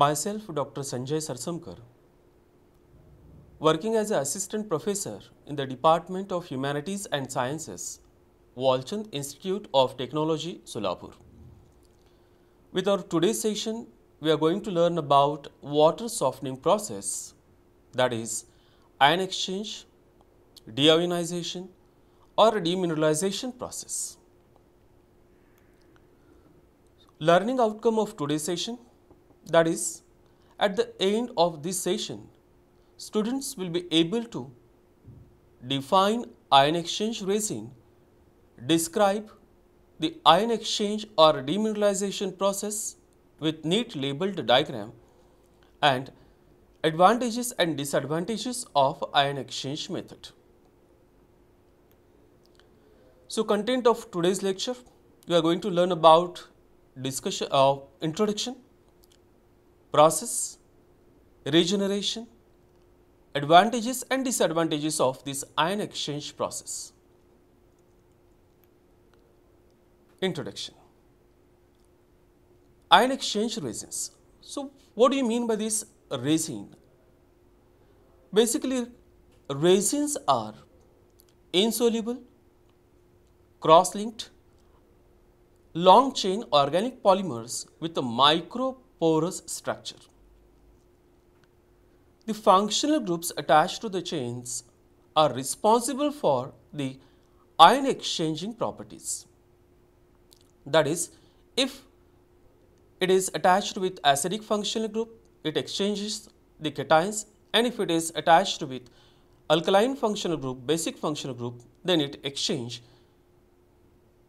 Myself, Dr. Sanjay Sarsamkar, working as an assistant professor in the Department of Humanities and Sciences, Walchand Institute of Technology, Solapur. With our today's session, we are going to learn about water softening process, that is, ion exchange, deionization, or demineralization process. Learning outcome of today's session that is, at the end of this session, students will be able to define ion exchange resin, describe the ion exchange or demineralization process with neat labeled diagram and advantages and disadvantages of ion exchange method. So, content of today's lecture, we are going to learn about discussion of uh, introduction process, regeneration, advantages and disadvantages of this ion exchange process. Introduction Ion exchange resins. So, what do you mean by this resin? Basically, resins are insoluble, cross-linked, long chain organic polymers with a micro porous structure. The functional groups attached to the chains are responsible for the ion exchanging properties. That is, if it is attached with acidic functional group, it exchanges the cations and if it is attached with alkaline functional group, basic functional group, then it exchange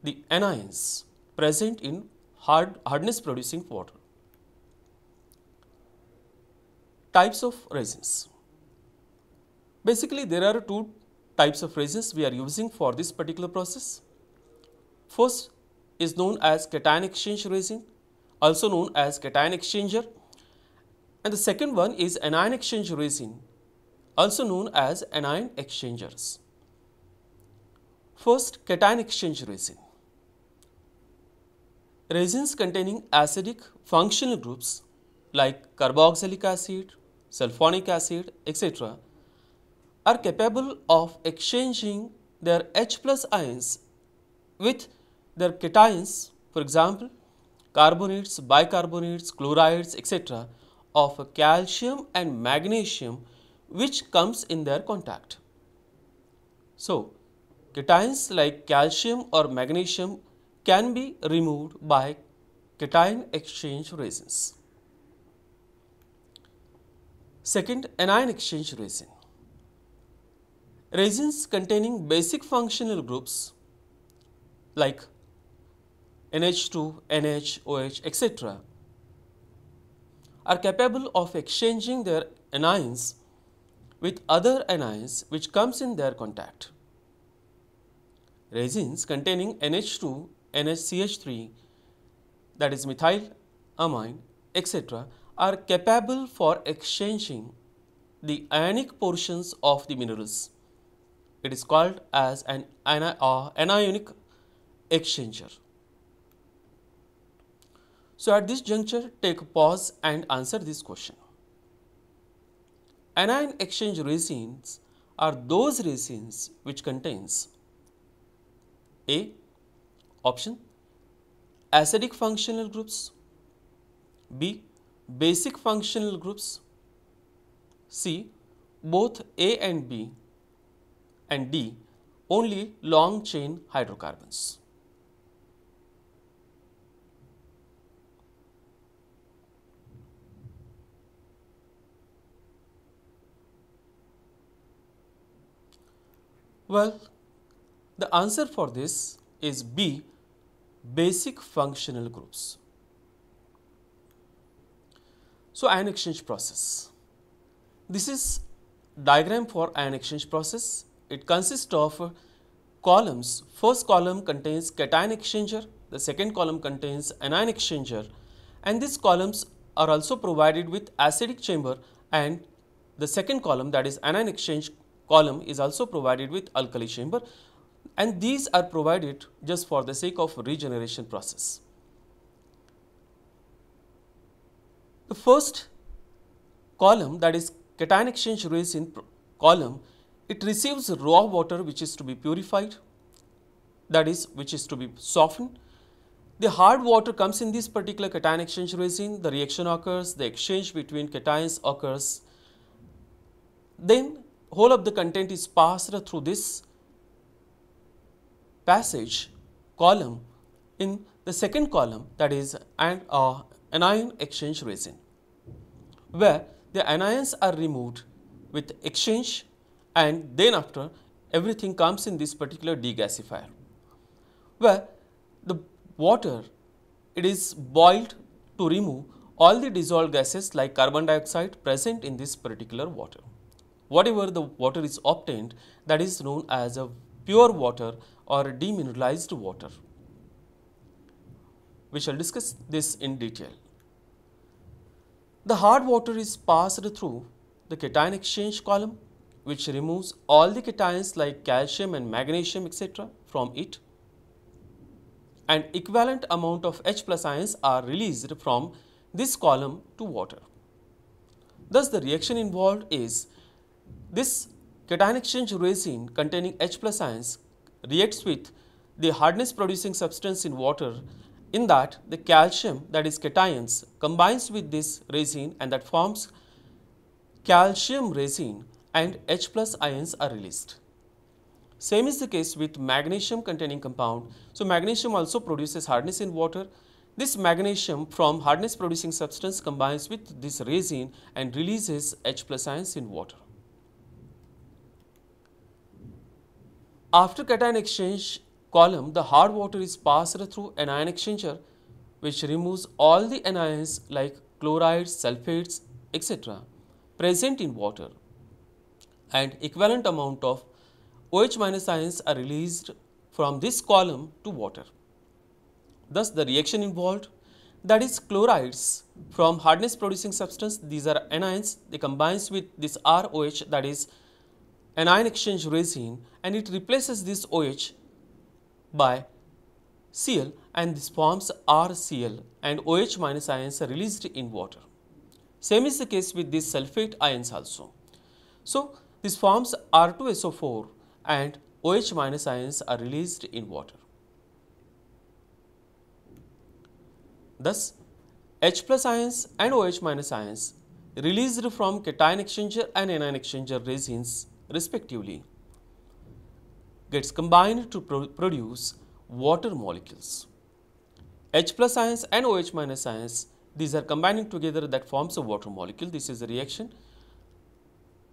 the anions present in hard hardness producing water. Types of resins. Basically, there are two types of resins we are using for this particular process. First is known as cation exchange resin, also known as cation exchanger. And the second one is anion exchange resin, also known as anion exchangers. First, cation exchange resin. Resins containing acidic functional groups like carboxylic acid, sulfonic acid, etc. are capable of exchanging their H plus ions with their cations, for example, carbonates, bicarbonates, chlorides, etc. of calcium and magnesium which comes in their contact. So, cations like calcium or magnesium can be removed by cation exchange resins. Second, anion exchange resin. Resins containing basic functional groups like NH2, NH, OH, etc. are capable of exchanging their anions with other anions which comes in their contact. Resins containing NH2, NHCH3 that is methyl, amine, etc are capable for exchanging the ionic portions of the minerals. It is called as an uh, anionic exchanger. So, at this juncture, take a pause and answer this question. Anion exchange resins are those resins which contains A. Option acidic functional groups B basic functional groups see both A and B and D only long chain hydrocarbons. Well, the answer for this is B basic functional groups. So, ion exchange process. This is diagram for ion exchange process. It consists of columns. First column contains cation exchanger, the second column contains anion exchanger and these columns are also provided with acidic chamber and the second column that is anion exchange column is also provided with alkali chamber and these are provided just for the sake of regeneration process. The first column that is cation exchange resin column, it receives raw water which is to be purified that is which is to be softened. The hard water comes in this particular cation exchange resin, the reaction occurs, the exchange between cations occurs. Then whole of the content is passed through this passage column in the second column that is and uh, anion exchange resin, where the anions are removed with exchange and then after everything comes in this particular degasifier, where the water it is boiled to remove all the dissolved gases like carbon dioxide present in this particular water. Whatever the water is obtained that is known as a pure water or demineralized water. We shall discuss this in detail. The hard water is passed through the cation exchange column which removes all the cations like calcium and magnesium etc. from it and equivalent amount of H plus ions are released from this column to water. Thus, the reaction involved is this cation exchange resin containing H plus ions reacts with the hardness producing substance in water in that, the calcium that is cations combines with this resin and that forms calcium resin and H plus ions are released. Same is the case with magnesium containing compound. So magnesium also produces hardness in water. This magnesium from hardness producing substance combines with this resin and releases H plus ions in water. After cation exchange, column, the hard water is passed through an ion exchanger which removes all the anions like chlorides, sulfates, etc. present in water and equivalent amount of OH- minus ions are released from this column to water. Thus, the reaction involved that is chlorides from hardness producing substance these are anions they combines with this ROH that is anion exchange resin and it replaces this OH by Cl and this forms RCl and OH minus ions are released in water. Same is the case with these sulfate ions also. So, this forms R2SO4 and OH minus ions are released in water. Thus, H plus ions and OH minus ions released from cation exchanger and anion exchanger resins respectively gets combined to pro produce water molecules. H plus ions and OH minus ions, these are combining together that forms a water molecule. This is the reaction.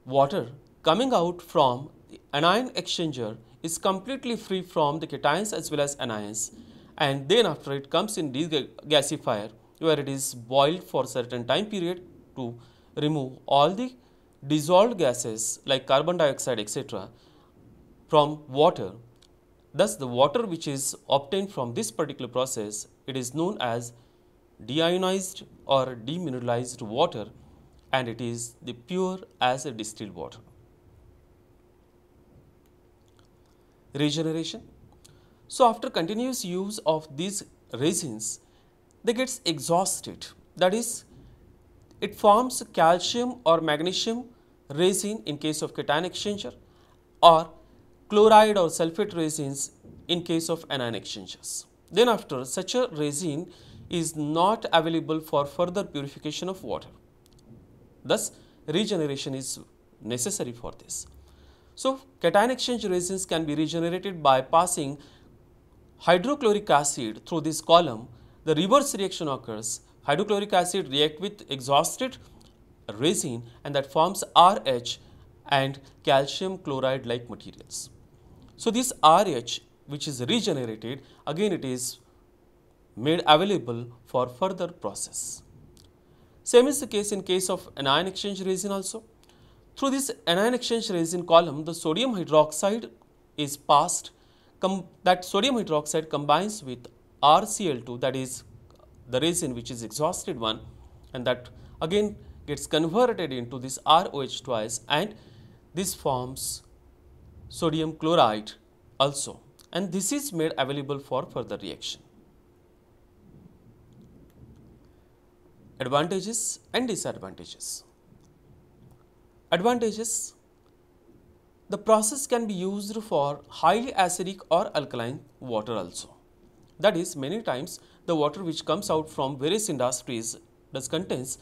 Water coming out from an ion exchanger is completely free from the cations as well as anions and then after it comes in gasifier, where it is boiled for certain time period to remove all the dissolved gases like carbon dioxide etc from water. Thus, the water which is obtained from this particular process, it is known as deionized or demineralized water and it is the pure as a distilled water. Regeneration. So, after continuous use of these resins, they gets exhausted that is it forms calcium or magnesium resin in case of cation exchanger or chloride or sulfate resins in case of anion exchanges. Then after such a resin is not available for further purification of water. Thus regeneration is necessary for this. So cation exchange resins can be regenerated by passing hydrochloric acid through this column. The reverse reaction occurs. Hydrochloric acid react with exhausted resin and that forms RH and calcium chloride like materials. So this RH which is regenerated again it is made available for further process. Same is the case in case of anion exchange resin also. Through this anion exchange resin column the sodium hydroxide is passed that sodium hydroxide combines with RCl2 that is the resin which is exhausted one and that again gets converted into this ROH twice and this forms sodium chloride also and this is made available for further reaction. Advantages and disadvantages. Advantages The process can be used for highly acidic or alkaline water also. That is many times the water which comes out from various industries does contains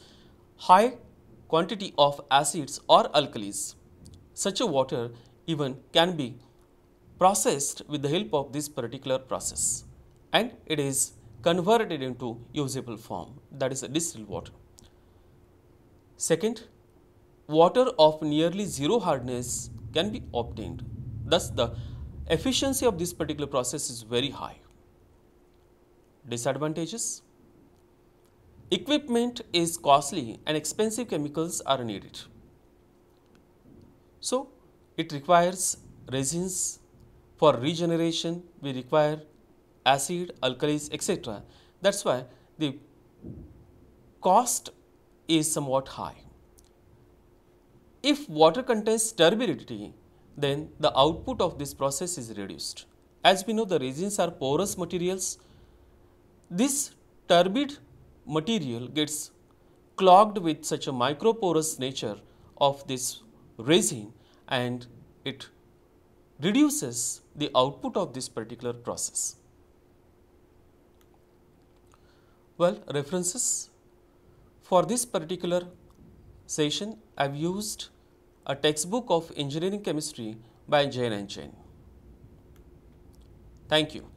high quantity of acids or alkalis. Such a water even can be processed with the help of this particular process and it is converted into usable form that is distilled water. Second, water of nearly zero hardness can be obtained. Thus, the efficiency of this particular process is very high. Disadvantages Equipment is costly and expensive chemicals are needed. So, it requires resins for regeneration, we require acid, alkalis, etc. That is why the cost is somewhat high. If water contains turbidity, then the output of this process is reduced. As we know, the resins are porous materials. This turbid material gets clogged with such a microporous nature of this resin and it reduces the output of this particular process. Well, references for this particular session I have used a textbook of engineering chemistry by Jain and Jain. Thank you.